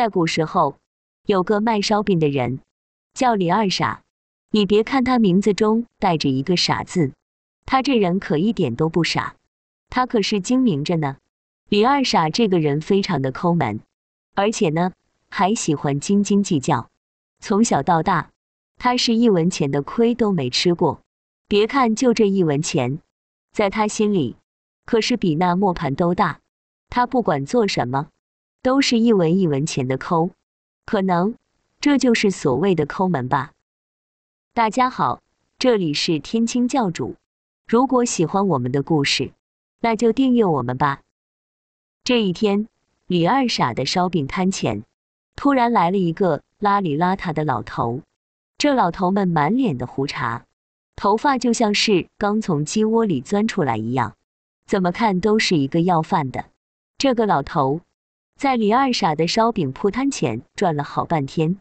在古时候，有个卖烧饼的人，叫李二傻。你别看他名字中带着一个“傻”字，他这人可一点都不傻，他可是精明着呢。李二傻这个人非常的抠门，而且呢，还喜欢斤斤计较。从小到大，他是一文钱的亏都没吃过。别看就这一文钱，在他心里，可是比那磨盘都大。他不管做什么。都是一文一文钱的抠，可能这就是所谓的抠门吧。大家好，这里是天青教主。如果喜欢我们的故事，那就订阅我们吧。这一天，李二傻的烧饼摊前突然来了一个邋里邋遢的老头。这老头们满脸的胡茬，头发就像是刚从鸡窝里钻出来一样，怎么看都是一个要饭的。这个老头。在李二傻的烧饼铺摊前转了好半天，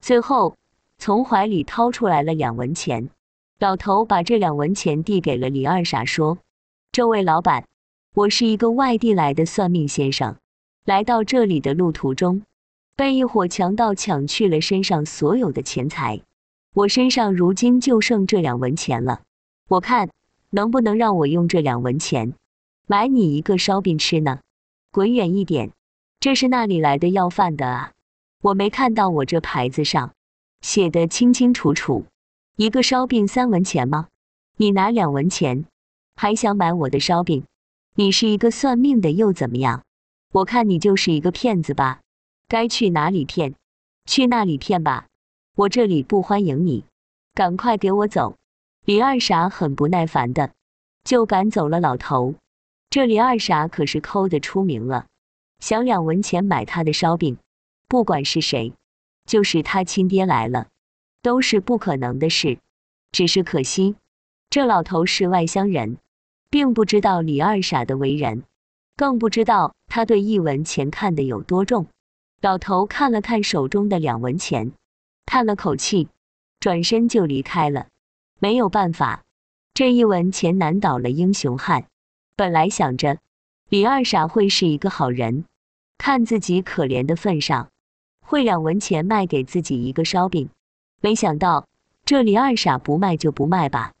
最后从怀里掏出来了两文钱。老头把这两文钱递给了李二傻，说：“这位老板，我是一个外地来的算命先生，来到这里的路途中，被一伙强盗抢去了身上所有的钱财，我身上如今就剩这两文钱了。我看能不能让我用这两文钱买你一个烧饼吃呢？滚远一点！”这是哪里来的要饭的啊？我没看到，我这牌子上写的清清楚楚，一个烧饼三文钱吗？你拿两文钱，还想买我的烧饼？你是一个算命的又怎么样？我看你就是一个骗子吧？该去哪里骗？去那里骗吧！我这里不欢迎你，赶快给我走！李二傻很不耐烦的，就赶走了老头。这李二傻可是抠的出名了。想两文钱买他的烧饼，不管是谁，就是他亲爹来了，都是不可能的事。只是可惜，这老头是外乡人，并不知道李二傻的为人，更不知道他对一文钱看得有多重。老头看了看手中的两文钱，叹了口气，转身就离开了。没有办法，这一文钱难倒了英雄汉。本来想着李二傻会是一个好人。看自己可怜的份上，会两文钱卖给自己一个烧饼。没想到这里二傻不卖就不卖吧，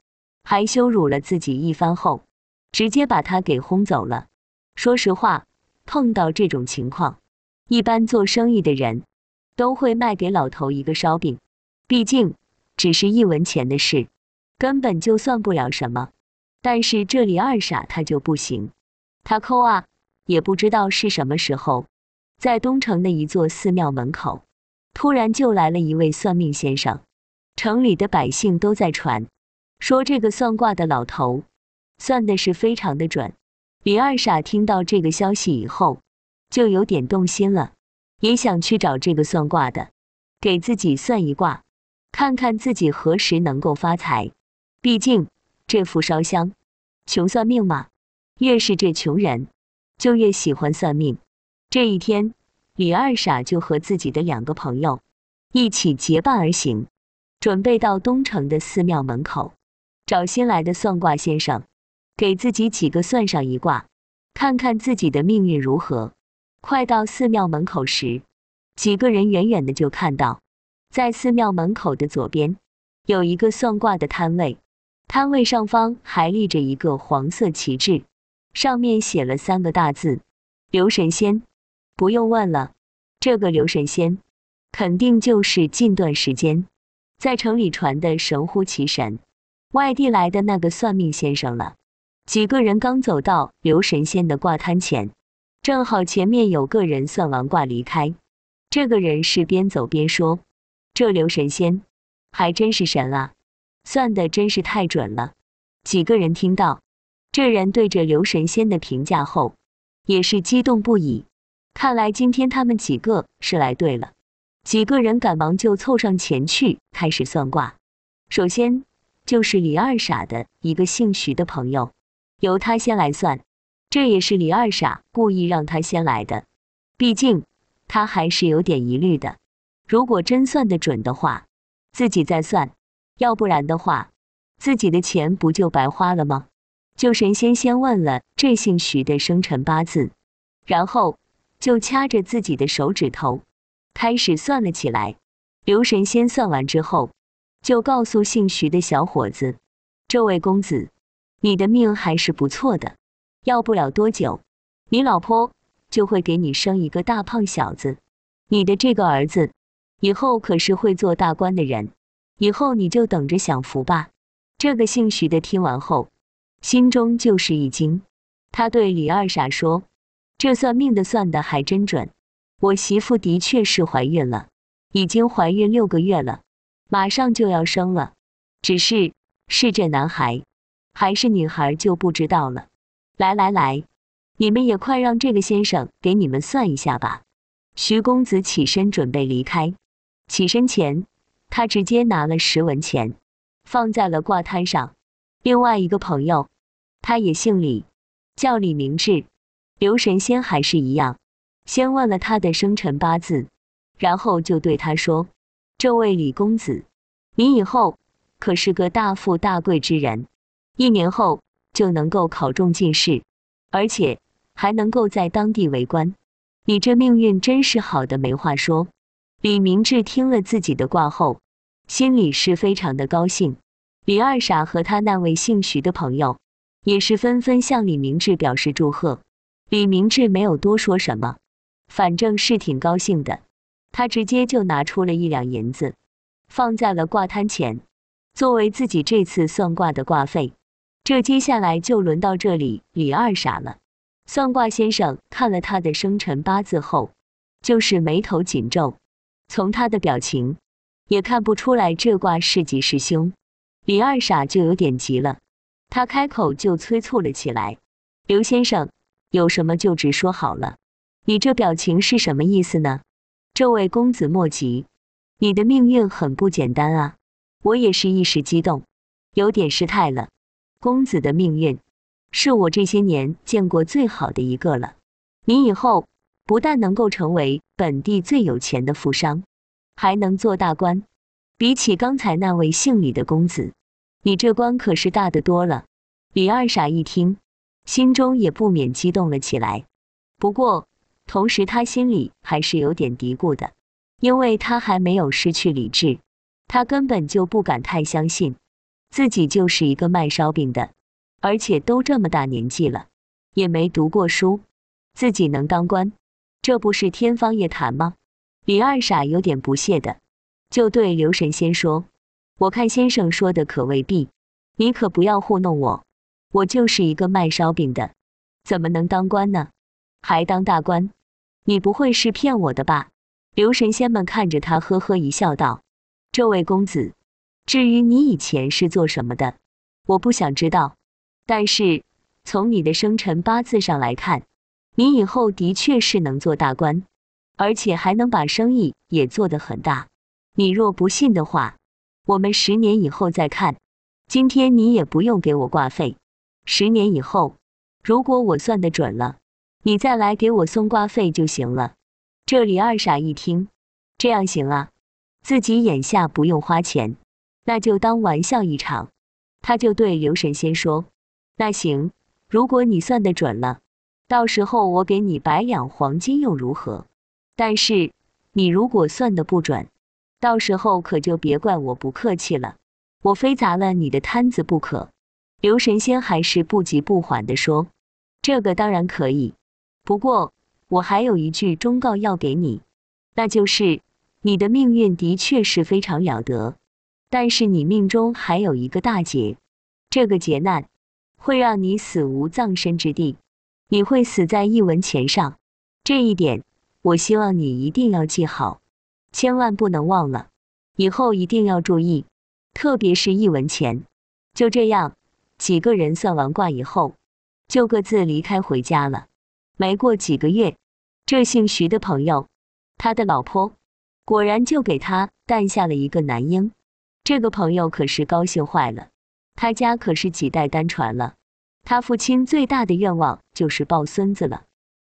还羞辱了自己一番后，直接把他给轰走了。说实话，碰到这种情况，一般做生意的人都会卖给老头一个烧饼，毕竟只是一文钱的事，根本就算不了什么。但是这里二傻他就不行，他抠啊。也不知道是什么时候，在东城的一座寺庙门口，突然就来了一位算命先生。城里的百姓都在传说，这个算卦的老头，算的是非常的准。李二傻听到这个消息以后，就有点动心了，也想去找这个算卦的，给自己算一卦，看看自己何时能够发财。毕竟这副烧香，穷算命嘛，越是这穷人。就越喜欢算命。这一天，李二傻就和自己的两个朋友一起结伴而行，准备到东城的寺庙门口找新来的算卦先生，给自己几个算上一卦，看看自己的命运如何。快到寺庙门口时，几个人远远的就看到，在寺庙门口的左边有一个算卦的摊位，摊位上方还立着一个黄色旗帜。上面写了三个大字“刘神仙”，不用问了，这个刘神仙肯定就是近段时间在城里传的神乎其神、外地来的那个算命先生了。几个人刚走到刘神仙的卦摊前，正好前面有个人算完卦离开。这个人是边走边说：“这刘神仙还真是神啊，算的真是太准了。”几个人听到。这人对着刘神仙的评价后，也是激动不已。看来今天他们几个是来对了。几个人赶忙就凑上前去，开始算卦。首先就是李二傻的一个姓徐的朋友，由他先来算。这也是李二傻故意让他先来的，毕竟他还是有点疑虑的。如果真算得准的话，自己再算；要不然的话，自己的钱不就白花了吗？就神仙先问了这姓徐的生辰八字，然后就掐着自己的手指头，开始算了起来。刘神仙算完之后，就告诉姓徐的小伙子：“这位公子，你的命还是不错的，要不了多久，你老婆就会给你生一个大胖小子。你的这个儿子，以后可是会做大官的人，以后你就等着享福吧。”这个姓徐的听完后。心中就是一惊，他对李二傻说：“这算命的算的还真准，我媳妇的确是怀孕了，已经怀孕六个月了，马上就要生了，只是是这男孩还是女孩就不知道了。”来来来，你们也快让这个先生给你们算一下吧。徐公子起身准备离开，起身前，他直接拿了十文钱，放在了挂摊上。另外一个朋友，他也姓李，叫李明志。刘神仙还是一样，先问了他的生辰八字，然后就对他说：“这位李公子，你以后可是个大富大贵之人，一年后就能够考中进士，而且还能够在当地为官。你这命运真是好的没话说。”李明志听了自己的卦后，心里是非常的高兴。李二傻和他那位姓徐的朋友，也是纷纷向李明志表示祝贺。李明志没有多说什么，反正是挺高兴的。他直接就拿出了一两银子，放在了卦摊前，作为自己这次算卦的卦费。这接下来就轮到这里李二傻了。算卦先生看了他的生辰八字后，就是眉头紧皱，从他的表情也看不出来这卦是吉是凶。李二傻就有点急了，他开口就催促了起来：“刘先生，有什么就直说好了。你这表情是什么意思呢？”“这位公子莫急，你的命运很不简单啊。我也是一时激动，有点失态了。公子的命运，是我这些年见过最好的一个了。你以后不但能够成为本地最有钱的富商，还能做大官。”比起刚才那位姓李的公子，你这官可是大的多了。李二傻一听，心中也不免激动了起来。不过，同时他心里还是有点嘀咕的，因为他还没有失去理智，他根本就不敢太相信，自己就是一个卖烧饼的，而且都这么大年纪了，也没读过书，自己能当官，这不是天方夜谭吗？李二傻有点不屑的。就对刘神仙说：“我看先生说的可未必，你可不要糊弄我。我就是一个卖烧饼的，怎么能当官呢？还当大官？你不会是骗我的吧？”刘神仙们看着他，呵呵一笑，道：“这位公子，至于你以前是做什么的，我不想知道。但是从你的生辰八字上来看，你以后的确是能做大官，而且还能把生意也做得很大。”你若不信的话，我们十年以后再看。今天你也不用给我挂费。十年以后，如果我算得准了，你再来给我送挂费就行了。这李二傻一听，这样行啊，自己眼下不用花钱，那就当玩笑一场。他就对刘神仙说：“那行，如果你算得准了，到时候我给你百两黄金又如何？但是你如果算得不准。”到时候可就别怪我不客气了，我非砸了你的摊子不可。刘神仙还是不急不缓地说：“这个当然可以，不过我还有一句忠告要给你，那就是你的命运的确是非常了得，但是你命中还有一个大劫，这个劫难会让你死无葬身之地，你会死在一文钱上。这一点，我希望你一定要记好。”千万不能忘了，以后一定要注意，特别是一文钱。就这样，几个人算完卦以后，就各自离开回家了。没过几个月，这姓徐的朋友，他的老婆果然就给他诞下了一个男婴。这个朋友可是高兴坏了，他家可是几代单传了，他父亲最大的愿望就是抱孙子了。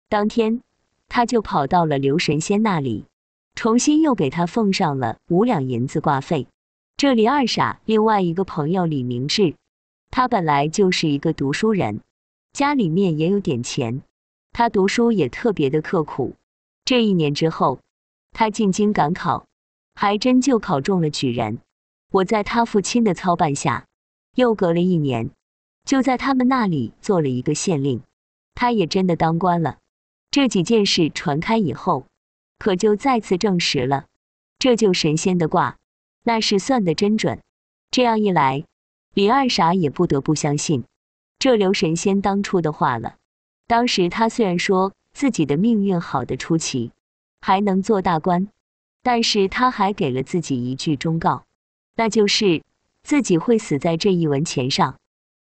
当天，他就跑到了刘神仙那里。重新又给他奉上了五两银子挂费。这里二傻另外一个朋友李明志，他本来就是一个读书人，家里面也有点钱，他读书也特别的刻苦。这一年之后，他进京赶考，还真就考中了举人。我在他父亲的操办下，又隔了一年，就在他们那里做了一个县令，他也真的当官了。这几件事传开以后。可就再次证实了，这就神仙的卦，那是算得真准。这样一来，李二傻也不得不相信这刘神仙当初的话了。当时他虽然说自己的命运好得出奇，还能做大官，但是他还给了自己一句忠告，那就是自己会死在这一文钱上。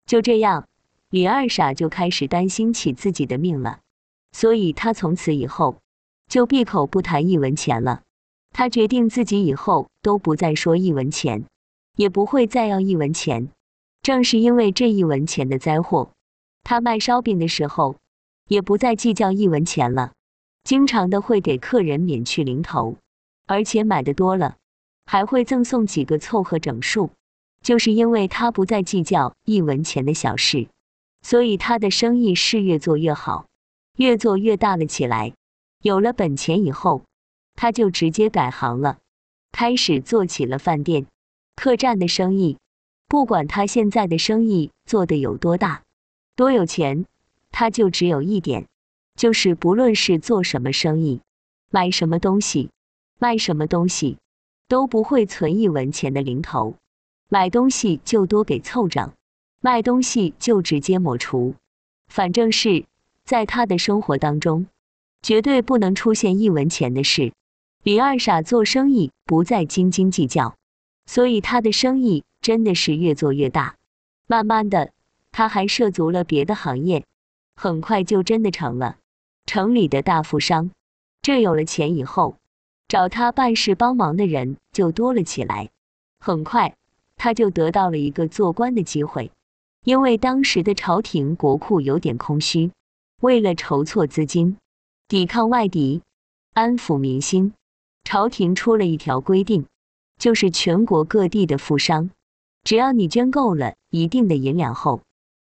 就这样，李二傻就开始担心起自己的命了，所以他从此以后。就闭口不谈一文钱了。他决定自己以后都不再说一文钱，也不会再要一文钱。正是因为这一文钱的灾祸，他卖烧饼的时候也不再计较一文钱了，经常的会给客人免去零头，而且买的多了还会赠送几个凑合整数。就是因为他不再计较一文钱的小事，所以他的生意是越做越好，越做越大了起来。有了本钱以后，他就直接改行了，开始做起了饭店、客栈的生意。不管他现在的生意做得有多大、多有钱，他就只有一点，就是不论是做什么生意、买什么东西、卖什么东西，都不会存一文钱的零头。买东西就多给凑整，卖东西就直接抹除。反正是在他的生活当中。绝对不能出现一文钱的事。李二傻做生意不再斤斤计较，所以他的生意真的是越做越大。慢慢的，他还涉足了别的行业，很快就真的成了城里的大富商。这有了钱以后，找他办事帮忙的人就多了起来。很快，他就得到了一个做官的机会，因为当时的朝廷国库有点空虚，为了筹措资金。抵抗外敌，安抚民心。朝廷出了一条规定，就是全国各地的富商，只要你捐够了一定的银两后，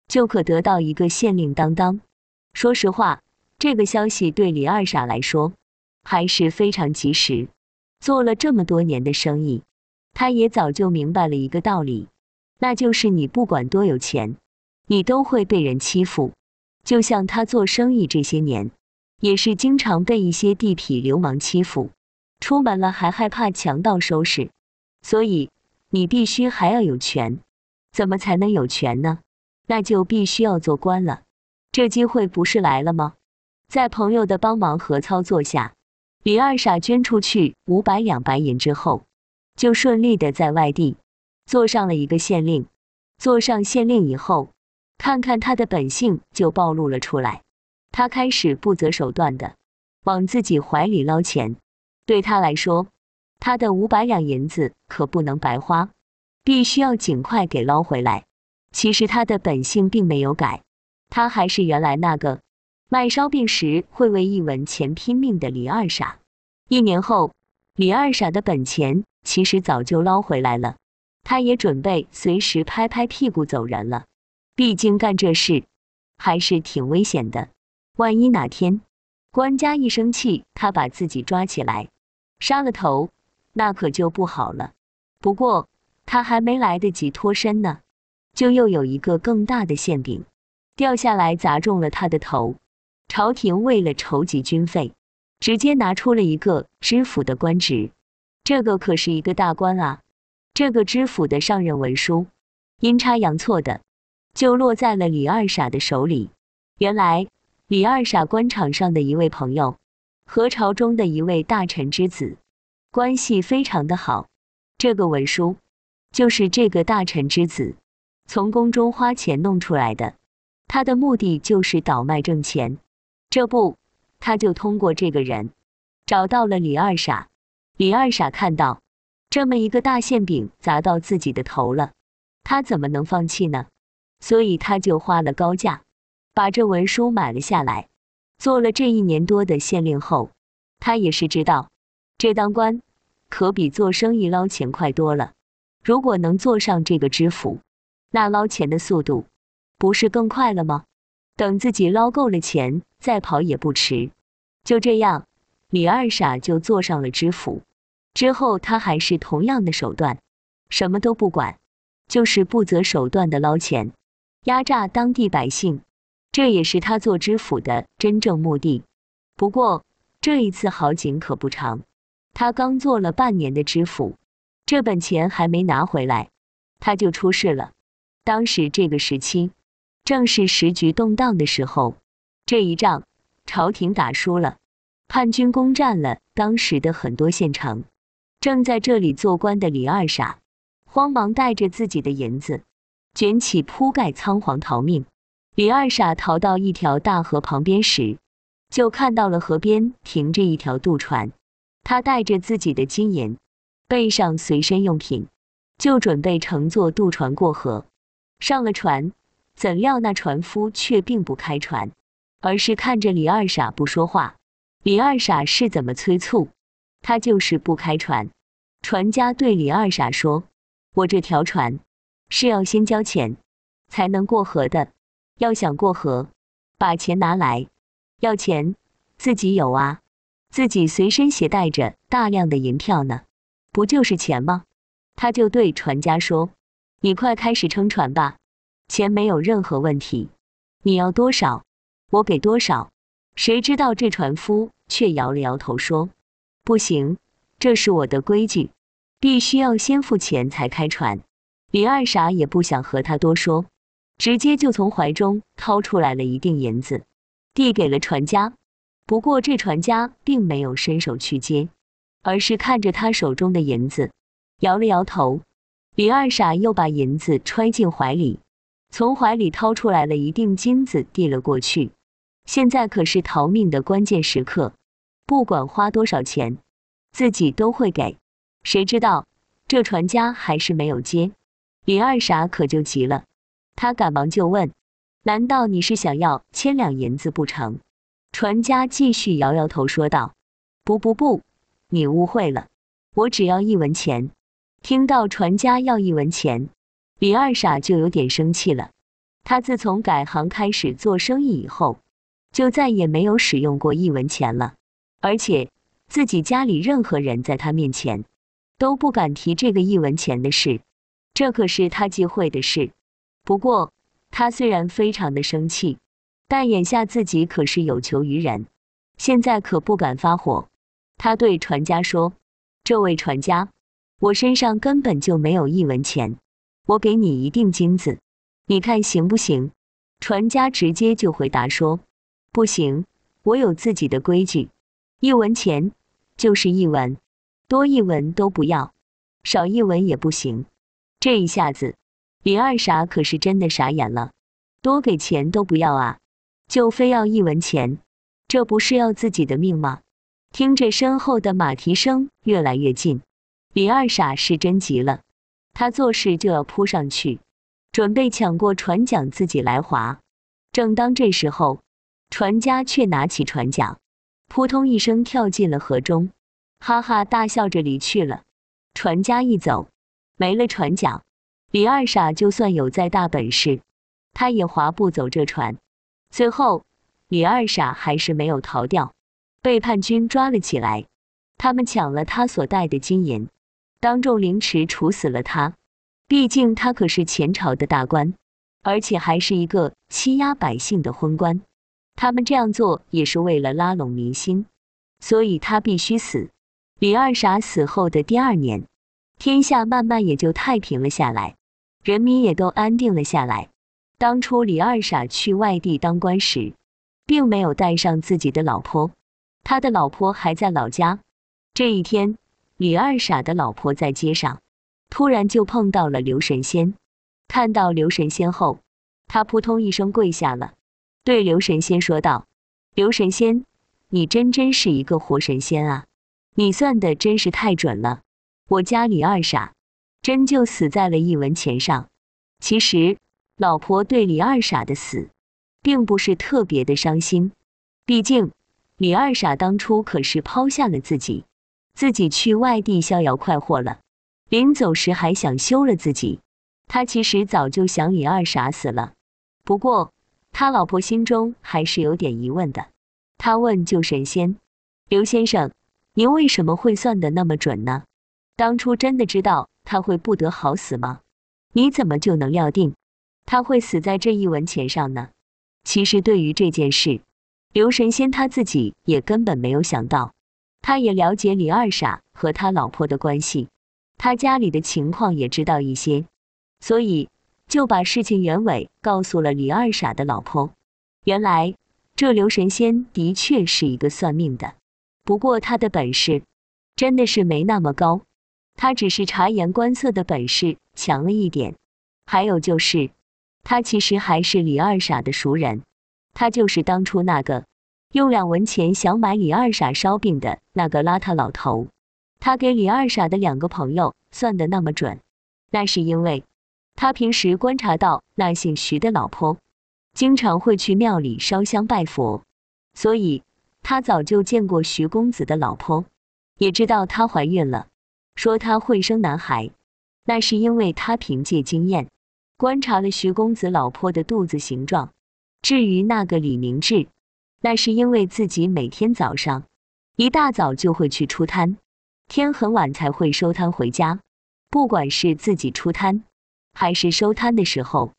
就可得到一个县令当当。说实话，这个消息对李二傻来说还是非常及时。做了这么多年的生意，他也早就明白了一个道理，那就是你不管多有钱，你都会被人欺负。就像他做生意这些年。也是经常被一些地痞流氓欺负，出门了还害怕强盗收拾，所以你必须还要有权，怎么才能有权呢？那就必须要做官了。这机会不是来了吗？在朋友的帮忙和操作下，李二傻捐出去五百两白银之后，就顺利的在外地做上了一个县令。做上县令以后，看看他的本性就暴露了出来。他开始不择手段的往自己怀里捞钱，对他来说，他的五百两银子可不能白花，必须要尽快给捞回来。其实他的本性并没有改，他还是原来那个卖烧饼时会为一文钱拼命的李二傻。一年后，李二傻的本钱其实早就捞回来了，他也准备随时拍拍屁股走人了。毕竟干这事还是挺危险的。万一哪天官家一生气，他把自己抓起来杀了头，那可就不好了。不过他还没来得及脱身呢，就又有一个更大的馅饼掉下来砸中了他的头。朝廷为了筹集军费，直接拿出了一个知府的官职，这个可是一个大官啊。这个知府的上任文书，阴差阳错的，就落在了李二傻的手里。原来。李二傻官场上的一位朋友，和朝中的一位大臣之子关系非常的好。这个文书就是这个大臣之子从宫中花钱弄出来的，他的目的就是倒卖挣钱。这不，他就通过这个人找到了李二傻。李二傻看到这么一个大馅饼砸到自己的头了，他怎么能放弃呢？所以他就花了高价。把这文书买了下来，做了这一年多的县令后，他也是知道，这当官可比做生意捞钱快多了。如果能做上这个知府，那捞钱的速度不是更快了吗？等自己捞够了钱，再跑也不迟。就这样，李二傻就坐上了知府。之后，他还是同样的手段，什么都不管，就是不择手段的捞钱，压榨当地百姓。这也是他做知府的真正目的。不过，这一次好景可不长，他刚做了半年的知府，这本钱还没拿回来，他就出事了。当时这个时期，正是时局动荡的时候，这一仗朝廷打输了，叛军攻占了当时的很多县城。正在这里做官的李二傻，慌忙带着自己的银子，卷起铺盖，仓皇逃命。李二傻逃到一条大河旁边时，就看到了河边停着一条渡船。他带着自己的金银，背上随身用品，就准备乘坐渡船过河。上了船，怎料那船夫却并不开船，而是看着李二傻不说话。李二傻是怎么催促，他就是不开船。船家对李二傻说：“我这条船是要先交钱，才能过河的。”要想过河，把钱拿来。要钱，自己有啊，自己随身携带着大量的银票呢，不就是钱吗？他就对船家说：“你快开始撑船吧，钱没有任何问题。你要多少，我给多少。”谁知道这船夫却摇了摇头说：“不行，这是我的规矩，必须要先付钱才开船。”李二傻也不想和他多说。直接就从怀中掏出来了一锭银子，递给了船家。不过这船家并没有伸手去接，而是看着他手中的银子，摇了摇头。李二傻又把银子揣进怀里，从怀里掏出来了一锭金子递了过去。现在可是逃命的关键时刻，不管花多少钱，自己都会给。谁知道这船家还是没有接，李二傻可就急了。他赶忙就问：“难道你是想要千两银子不成？”船家继续摇摇头说道：“不不不，你误会了，我只要一文钱。”听到船家要一文钱，李二傻就有点生气了。他自从改行开始做生意以后，就再也没有使用过一文钱了，而且自己家里任何人在他面前都不敢提这个一文钱的事，这可是他忌讳的事。不过，他虽然非常的生气，但眼下自己可是有求于人，现在可不敢发火。他对船家说：“这位船家，我身上根本就没有一文钱，我给你一锭金子，你看行不行？”船家直接就回答说：“不行，我有自己的规矩，一文钱就是一文，多一文都不要，少一文也不行。”这一下子。李二傻可是真的傻眼了，多给钱都不要啊，就非要一文钱，这不是要自己的命吗？听着身后的马蹄声越来越近，李二傻是真急了，他做事就要扑上去，准备抢过船桨自己来划。正当这时候，船家却拿起船桨，扑通一声跳进了河中，哈哈大笑着离去了。船家一走，没了船桨。李二傻就算有再大本事，他也划不走这船。最后，李二傻还是没有逃掉，被叛军抓了起来。他们抢了他所带的金银，当众凌迟处死了他。毕竟他可是前朝的大官，而且还是一个欺压百姓的昏官。他们这样做也是为了拉拢民心，所以他必须死。李二傻死后的第二年。天下慢慢也就太平了下来，人民也都安定了下来。当初李二傻去外地当官时，并没有带上自己的老婆，他的老婆还在老家。这一天，李二傻的老婆在街上，突然就碰到了刘神仙。看到刘神仙后，他扑通一声跪下了，对刘神仙说道：“刘神仙，你真真是一个活神仙啊！你算的真是太准了。”我家李二傻，真就死在了一文钱上。其实，老婆对李二傻的死，并不是特别的伤心。毕竟，李二傻当初可是抛下了自己，自己去外地逍遥快活了。临走时还想休了自己。他其实早就想李二傻死了，不过他老婆心中还是有点疑问的。他问救神仙刘先生：“您为什么会算的那么准呢？”当初真的知道他会不得好死吗？你怎么就能料定他会死在这一文钱上呢？其实对于这件事，刘神仙他自己也根本没有想到。他也了解李二傻和他老婆的关系，他家里的情况也知道一些，所以就把事情原委告诉了李二傻的老婆。原来这刘神仙的确是一个算命的，不过他的本事真的是没那么高。他只是察言观色的本事强了一点，还有就是，他其实还是李二傻的熟人，他就是当初那个用两文钱想买李二傻烧饼的那个邋遢老头。他给李二傻的两个朋友算的那么准，那是因为他平时观察到那姓徐的老婆经常会去庙里烧香拜佛，所以他早就见过徐公子的老婆，也知道她怀孕了。说他会生男孩，那是因为他凭借经验观察了徐公子老婆的肚子形状。至于那个李明志，那是因为自己每天早上一大早就会去出摊，天很晚才会收摊回家。不管是自己出摊，还是收摊的时候，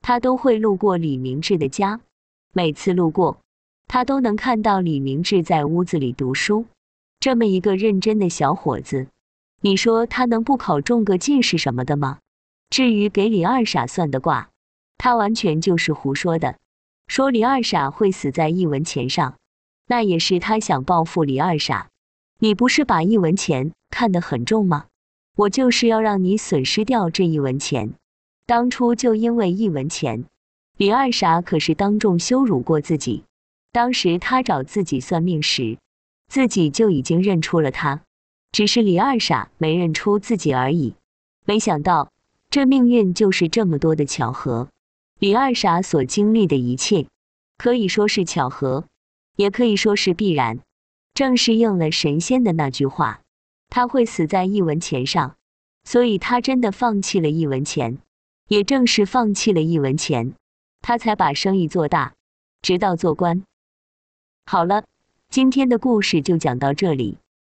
他都会路过李明志的家。每次路过，他都能看到李明志在屋子里读书，这么一个认真的小伙子。你说他能不考中个进士什么的吗？至于给李二傻算的卦，他完全就是胡说的。说李二傻会死在一文钱上，那也是他想报复李二傻。你不是把一文钱看得很重吗？我就是要让你损失掉这一文钱。当初就因为一文钱，李二傻可是当众羞辱过自己。当时他找自己算命时，自己就已经认出了他。只是李二傻没认出自己而已。没想到，这命运就是这么多的巧合。李二傻所经历的一切，可以说是巧合，也可以说是必然。正是应了神仙的那句话：“他会死在一文钱上。”所以，他真的放弃了一文钱。也正是放弃了一文钱，他才把生意做大，直到做官。好了，今天的故事就讲到这里。